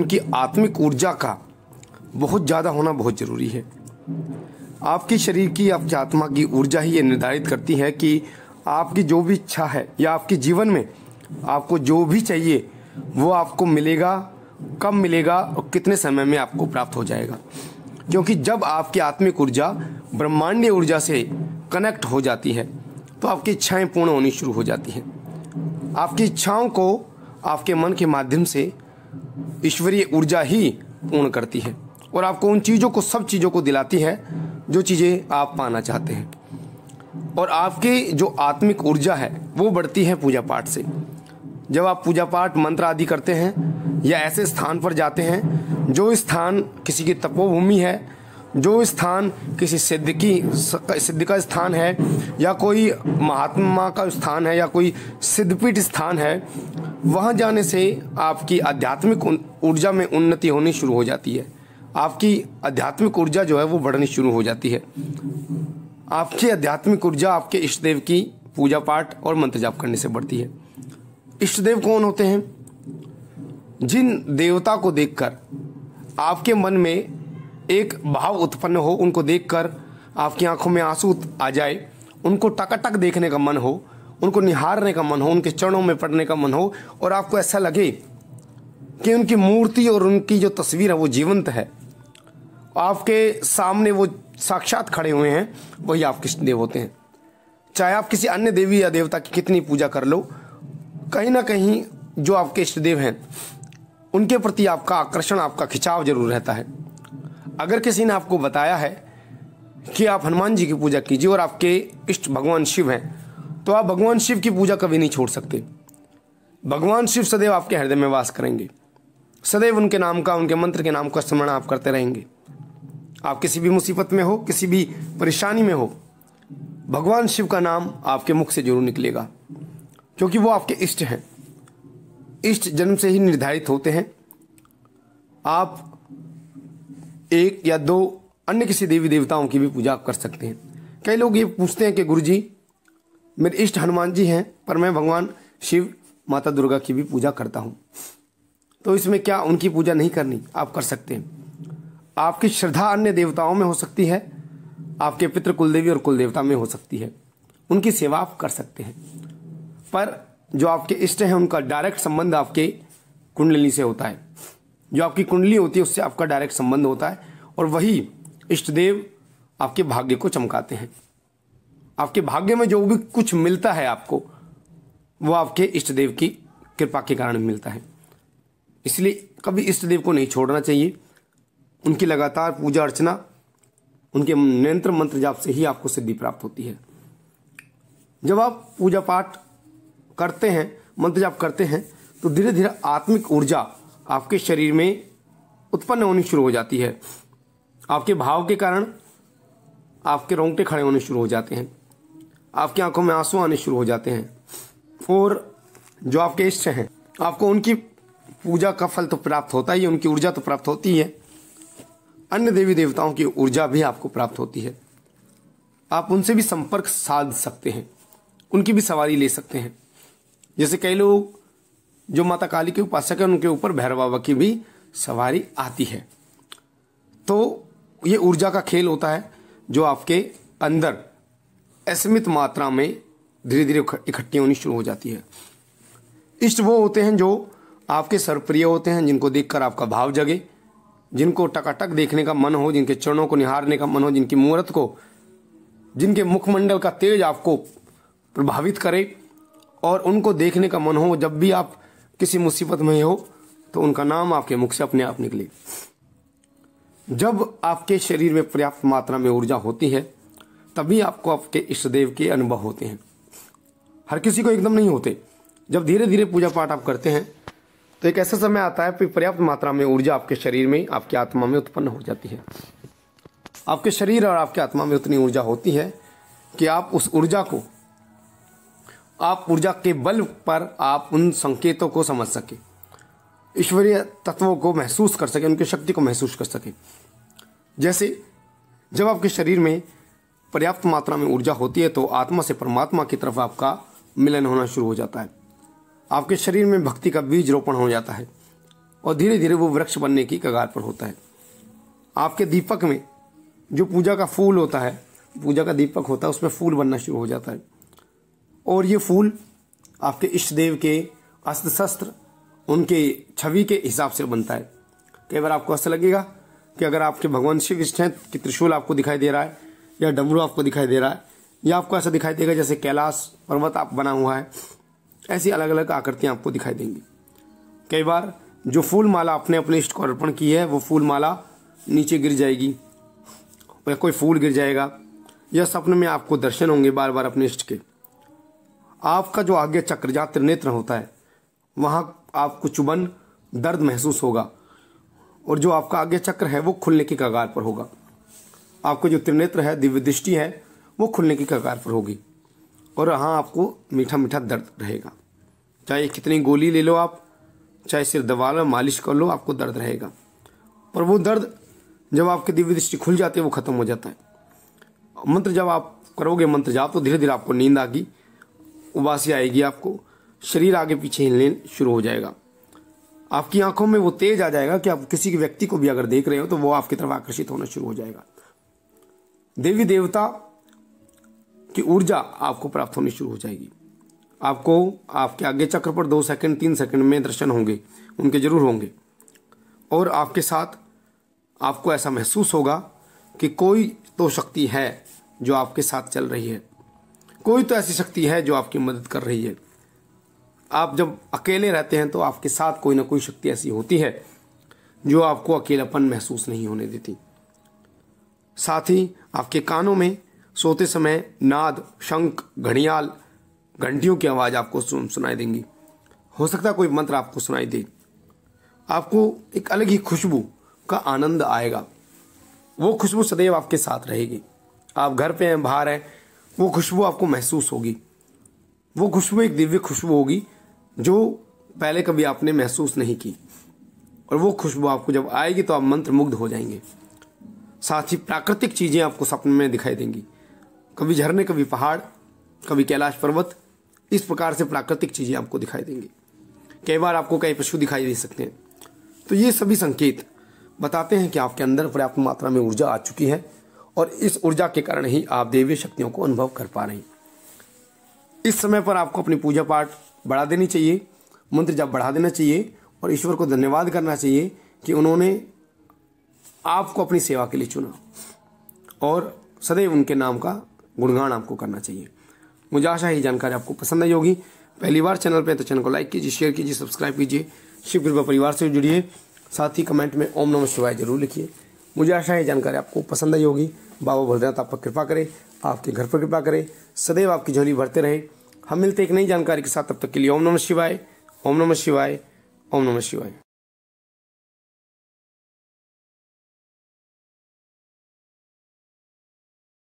उनकी आत्मिक ऊर्जा का बहुत ज़्यादा होना बहुत ज़रूरी है आपके शरीर की आपकी आत्मा की ऊर्जा ही ये निर्धारित करती है कि आपकी जो भी इच्छा है या आपके जीवन में आपको जो भी चाहिए वो आपको मिलेगा कब मिलेगा और कितने समय में आपको प्राप्त हो जाएगा क्योंकि जब आपकी आत्मिक ऊर्जा ब्रह्मांडीय ऊर्जा से कनेक्ट हो जाती है तो आपकी इच्छाएं पूर्ण होनी शुरू हो जाती हैं आपकी इच्छाओं को आपके मन के माध्यम से ईश्वरीय ऊर्जा ही पूर्ण करती है और आपको उन चीज़ों को सब चीज़ों को दिलाती है जो चीज़ें आप पाना चाहते हैं और आपकी जो आत्मिक ऊर्जा है वो बढ़ती है पूजा पाठ से जब आप पूजा पाठ मंत्र आदि करते हैं या ऐसे स्थान पर जाते हैं जो स्थान किसी की तपोभूमि है जो स्थान किसी सिद्ध की सिद्ध का स्थान है या कोई महात्मा का स्थान है या कोई सिद्धपीठ स्थान है वहाँ जाने से आपकी आध्यात्मिक ऊर्जा में उन्नति होनी शुरू हो जाती है आपकी आध्यात्मिक ऊर्जा जो है वो बढ़नी शुरू हो जाती है आपकी आध्यात्मिक ऊर्जा आपके इष्ट देव की पूजा पाठ और मंत्र जाप करने से बढ़ती है इष्ट देव कौन होते हैं जिन देवता को देखकर आपके मन में एक भाव उत्पन्न हो उनको देखकर आपकी आंखों में आंसू आ जाए उनको टकटक देखने का मन हो उनको निहारने का मन हो उनके चरणों में पड़ने का मन हो और आपको ऐसा लगे कि उनकी मूर्ति और उनकी जो तस्वीर है वो जीवंत है आपके सामने वो साक्षात खड़े हुए हैं वही आपके होते हैं चाहे आप किसी अन्य देवी या देवता की कितनी पूजा कर लो कहीं ना कहीं जो आपके इष्ट देव हैं उनके प्रति आपका आकर्षण आपका खिंचाव जरूर रहता है अगर किसी ने आपको बताया है कि आप हनुमान जी की पूजा कीजिए और आपके इष्ट भगवान शिव हैं तो आप भगवान शिव की पूजा कभी नहीं छोड़ सकते भगवान शिव सदैव आपके हृदय में वास करेंगे सदैव उनके नाम का उनके मंत्र के नाम का स्मरण आप करते रहेंगे आप किसी भी मुसीबत में हो किसी भी परेशानी में हो भगवान शिव का नाम आपके मुख से जरूर निकलेगा क्योंकि वो आपके इष्ट हैं इष्ट जन्म से ही निर्धारित होते हैं आप एक या दो अन्य किसी देवी देवताओं की भी पूजा आप कर सकते हैं कई लोग ये पूछते हैं कि गुरु जी मेरे इष्ट हनुमान जी हैं पर मैं भगवान शिव माता दुर्गा की भी पूजा करता हूँ तो इसमें क्या उनकी पूजा नहीं करनी आप कर सकते हैं आपकी श्रद्धा अन्य देवताओं में हो सकती है आपके पितृ कुलदेवी और कुलदेवता में हो सकती है उनकी सेवा आप कर सकते हैं पर जो आपके इष्ट हैं उनका डायरेक्ट संबंध आपके कुंडली से होता है जो आपकी कुंडली होती है उससे आपका डायरेक्ट संबंध होता है और वही इष्ट देव आपके भाग्य को चमकाते हैं आपके भाग्य में जो भी कुछ मिलता है आपको वो आपके इष्ट देव की कृपा के कारण मिलता है इसलिए कभी इष्ट देव को नहीं छोड़ना चाहिए उनकी लगातार पूजा अर्चना उनके निरंतर मंत्र जाप से ही आपको सिद्धि प्राप्त होती है जब आप पूजा पाठ करते हैं मंत्र जाप करते हैं तो धीरे धीरे आत्मिक ऊर्जा आपके शरीर में उत्पन्न होनी शुरू हो जाती है आपके भाव के कारण आपके रोंगटे खड़े होने शुरू हो जाते हैं आपकी आंखों में आंसू आने शुरू हो जाते हैं और जो आपके इष्ट हैं आपको उनकी पूजा का फल तो प्राप्त होता ही उनकी ऊर्जा तो प्राप्त होती है अन्य देवी देवताओं की ऊर्जा भी आपको प्राप्त होती है आप उनसे भी संपर्क साध सकते हैं उनकी भी सवारी ले सकते हैं जैसे कई लोग जो माता काली के उपासक है उनके ऊपर भैरव बाबा की भी सवारी आती है तो ये ऊर्जा का खेल होता है जो आपके अंदर असीमित मात्रा में धीरे धीरे इकट्ठी होनी शुरू हो जाती है इष्ट वो होते हैं जो आपके सर्वप्रिय होते हैं जिनको देखकर आपका भाव जगे जिनको टकाटक देखने का मन हो जिनके चरणों को निहारने का मन हो जिनकी मूर्त को जिनके मुखमंडल का तेज आपको प्रभावित करे और उनको देखने का मन हो जब भी आप किसी मुसीबत में हो तो उनका नाम आपके मुख से अपने आप निकले जब आपके शरीर में पर्याप्त मात्रा में ऊर्जा होती है तभी आपको आपके इष्ट देव के अनुभव होते हैं हर किसी को एकदम नहीं होते जब धीरे धीरे पूजा पाठ आप करते हैं तो एक ऐसा समय आता है कि पर्याप्त मात्रा में ऊर्जा आपके शरीर में आपकी आत्मा में उत्पन्न हो जाती है आपके शरीर और आपके आत्मा में उतनी ऊर्जा होती है कि आप उस ऊर्जा को आप ऊर्जा के बल पर आप उन संकेतों को समझ सकें ईश्वरीय तत्वों को महसूस कर सके उनकी शक्ति को महसूस कर सकें जैसे जब आपके शरीर में पर्याप्त मात्रा में ऊर्जा होती है तो आत्मा से परमात्मा की तरफ आपका मिलन होना शुरू हो जाता है आपके शरीर में भक्ति का बीज रोपण हो जाता है और धीरे धीरे वो वृक्ष बनने की कगार पर होता है आपके दीपक में जो पूजा का फूल होता है पूजा का दीपक होता है उसमें फूल बनना शुरू हो जाता है और ये फूल आपके इष्ट देव के अस्त्र शस्त्र उनके छवि के हिसाब से बनता है कई बार आपको ऐसा लगेगा कि अगर आपके भगवान श्री कृष्ण हैं कि त्रिशूल आपको दिखाई दे रहा है या डमरू आपको दिखाई दे रहा है या आपको ऐसा दिखाई देगा जैसे कैलाश पर्वत आप बना हुआ है ऐसी अलग अलग आकृतियाँ आपको दिखाई देंगी कई बार जो फूल माला आपने अपने इष्ट को अर्पण की है वो फूल माला नीचे गिर जाएगी या कोई फूल गिर जाएगा या सपने में आपको दर्शन होंगे बार बार अपने इष्ट के आपका जो आज्ञा चक्र जहाँ त्रिनेत्र होता है वहाँ आपको चुबन दर्द महसूस होगा और जो आपका आज्ञा चक्र है वो खुलने की कगार पर होगा आपको जो त्रिनेत्र है दिव्य दृष्टि है वो खुलने की कगार पर होगी और हाँ आपको मीठा मीठा दर्द रहेगा चाहे कितनी गोली ले लो आप चाहे सिर दबा लो मालिश कर लो आपको दर्द रहेगा पर वो दर्द जब आपके दिव्य दृष्टि खुल जाती है वो खत्म हो जाता है मंत्र जब आप करोगे मंत्र जाप तो धीरे धीरे आपको नींद आगी उबासी आएगी आपको शरीर आगे पीछे हिलने शुरू हो जाएगा आपकी आंखों में वो तेज आ जाएगा कि आप किसी व्यक्ति को भी अगर देख रहे हो तो वो आपकी तरफ आकर्षित होना शुरू हो जाएगा देवी देवता की ऊर्जा आपको प्राप्त होनी शुरू हो जाएगी आपको आपके आगे चक्र पर दो सेकंड तीन सेकंड में दर्शन होंगे उनके जरूर होंगे और आपके साथ आपको ऐसा महसूस होगा कि कोई तो शक्ति है जो आपके साथ चल रही है कोई तो ऐसी शक्ति है जो आपकी मदद कर रही है आप जब अकेले रहते हैं तो आपके साथ कोई ना कोई शक्ति ऐसी होती है जो आपको अकेलापन महसूस नहीं होने देती साथ ही आपके कानों में सोते समय नाद शंख घड़ियाल घंटियों की आवाज़ आपको सुन सुनाई देंगी हो सकता है कोई मंत्र आपको सुनाई दे आपको एक अलग ही खुशबू का आनंद आएगा वो खुशबू सदैव आपके साथ रहेगी आप घर पे हैं बाहर हैं वो खुशबू आपको महसूस होगी वो खुशबू एक दिव्य खुशबू होगी जो पहले कभी आपने महसूस नहीं की और वो खुशबू आपको जब आएगी तो आप मंत्र मुग्ध हो जाएंगे साथ ही प्राकृतिक चीज़ें आपको सपने में दिखाई देंगी कभी झरने कभी पहाड़ कभी कैलाश पर्वत इस प्रकार से प्राकृतिक चीज़ें आपको दिखाई देंगी कई बार आपको कई पशु दिखाई दे सकते हैं तो ये सभी संकेत बताते हैं कि आपके अंदर पर्याप्त मात्रा में ऊर्जा आ चुकी है और इस ऊर्जा के कारण ही आप देवी शक्तियों को अनुभव कर पा रहे हैं इस समय पर आपको अपनी पूजा पाठ बढ़ा देनी चाहिए मंत्र जब बढ़ा देना चाहिए और ईश्वर को धन्यवाद करना चाहिए कि उन्होंने आपको अपनी सेवा के लिए चुना और सदैव उनके नाम का गुणगान आपको करना चाहिए मुझे आशा है जानकारी आपको पसंद आई होगी पहली बार चैनल पर तो चैनल को लाइक कीजिए शेयर कीजिए सब्सक्राइब कीजिए शिव कृपा परिवार से जुड़िए साथ ही कमेंट में ओम नमः शिवाय जरूर लिखिए मुझे आशा है जानकारी आपको पसंद आई होगी बाबा भोलेनाथ आप पर कृपा करें आपके घर पर कृपा करें सदैव आपकी झोली भरते रहें हम मिलते एक नई जानकारी के साथ तब तक के लिए ओम नमः शिवाय ओम नमः शिवाय ओम नमः शिवाय